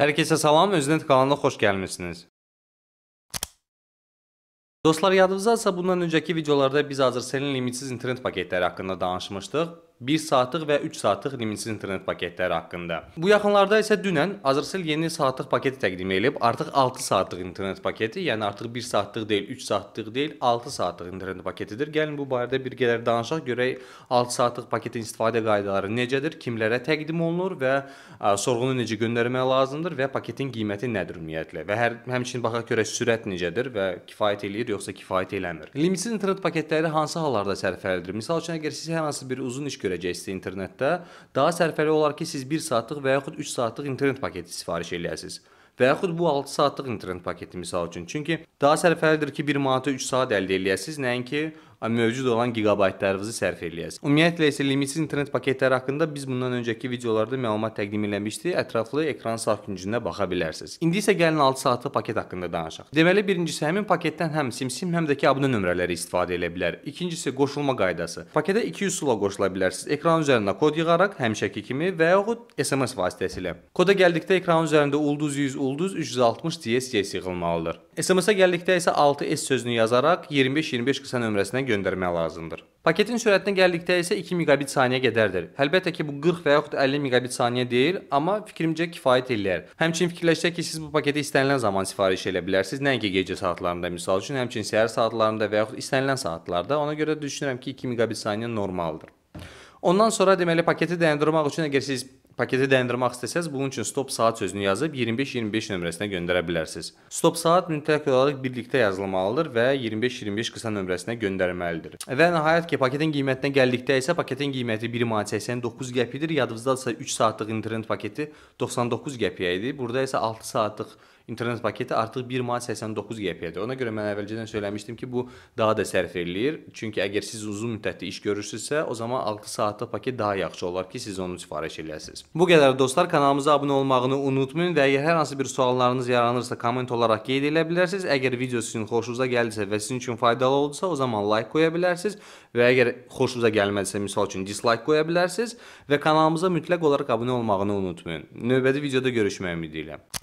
Hər kəsə salam, Öznet kanalına xoş gəlmisiniz. Dostlar, yadınızdadsa bundan öncəki videolarda biz Azerselin limitsiz internet paketləri haqqında danışmışdıq. 1 saatlıq və 3 saatlıq limitsiz internet paketləri haqqında. Bu yaxınlarda isə dünən Azercell yeni saatlıq paketi təqdim edib. Artıq 6 saatlıq internet paketi, yəni artıq 1 saatlıq deyil, 3 saatlıq deyil, 6 saatlıq internet paketidir. Gəlin bu barədə bir qədər danışaq, görək 6 saatlıq paketin istifadə qaydaları necədir, kimlərə təqdim olunur və sorğunu necə göndərmək lazımdır və paketin qiyməti nədir ümumiyyətlə və hər həmçinin baxaq görək sürət necədir və kifayət eləyir yoxsa kifayət eləmir. Limitsiz internet paketləri hansı hallarda sərfəlidir? Məsəl üçün əgər siz hər hansı bir uzun iş görürsünüz, görəcəksiniz internetdə. Daha sərfəli olar ki, siz 1 saatlıq və yaxud 3 saatlıq internet paketi sifariş eləyəsiniz və yaxud bu 6 saatlıq internet paketi misal üçün. Çünki daha sərfəlidir ki, 1 manata 3 saat əldə eləyəsiniz, nəinki mövcud olan gigabaytlarınızı sərf eləyəsiniz. Ümumiyyətlə isə limitsiz internet paketləri haqqında biz bundan öncəki videolarda məlumat təqdim eləmişdik. Ətraflı ekran sağ küncündə baxa bilərsiniz. İndi isə gəlin 6 saatlı paket haqqında danışaq. Deməli birincisi həmin paketdən həm SimSim, həm də ki abunə nömrələri istifadə edə bilər. İkincisi qoşulma qaydası. Paketə 2 üsulla qoşula bilərsiniz. Ekran üzərində kod yığaraq həmişəki kimi və yaxud SMS vasitəsilə. Koda gəldikdə ekran üzərində ulduz 100 ulduz 360 CS CS yığılmalıdır. SMS-ə gəldikdə isə 6S sözünü yazaraq 25-25 qısa nömrəsinə göndərmək lazımdır. Paketin sürətinə gəldikdə isə 2 megabit saniyə qədərdir. Əlbəttə ki, bu 40 və yaxud 50 megabit saniyə deyil, amma fikrimcə kifayət eləyər. Həmçinin fikirləşsək ki, siz bu paketi istənilən zaman sifariş edə bilərsiniz. Nəinki gecə saatlarında, məsəl üçün, həmçinin səhər saatlarında və yaxud istənilən saatlarda. Ona görə də düşünürəm ki, 2 megabit saniyə normaldır. Ondan sonra deməli paketi dayandırmaq üçün əgər siz Paketi dəyəndirmək istəsəz, bunun üçün stop saat sözünü yazıb 25-25 nömrəsinə göndərə bilərsiniz. Stop saat mütləq olaraq birlikdə yazılmalıdır və 25-25 qısa nömrəsinə göndərməlidir. Və nəhayət ki, paketin qiymətinə gəldikdə isə paketin qiyməti 1.89 qəpidir. Yadınızdadsa 3 saatlıq internet paketi 99 qəpiyə idi. Burada isə 6 saatlıq internet paketi artıq 1 manat 89 qəpiyədir. Ona görə mən əvvəlcədən söyləmişdim ki, bu daha da sərf eləyir. Çünki əgər siz uzun müddətli iş görürsünüzsə, o zaman 6 saatlıq paket daha yaxşı olar ki, siz onu sifariş eləyəsiniz. Bu qədər dostlar, kanalımıza abunə olmağını unutmayın və əgər hər hansı bir suallarınız yaranırsa, komment olaraq qeyd edə bilərsiniz. Əgər video sizin xoşunuza gəldisə və sizin üçün faydalı oldusa, o zaman like qoya bilərsiniz və əgər xoşunuza gəlmədisə, misal üçün dislike qoya bilərsiniz və kanalımıza mütləq olaraq abunə olmağını unutmayın. Növbəti videoda görüşmək ümidi ilə.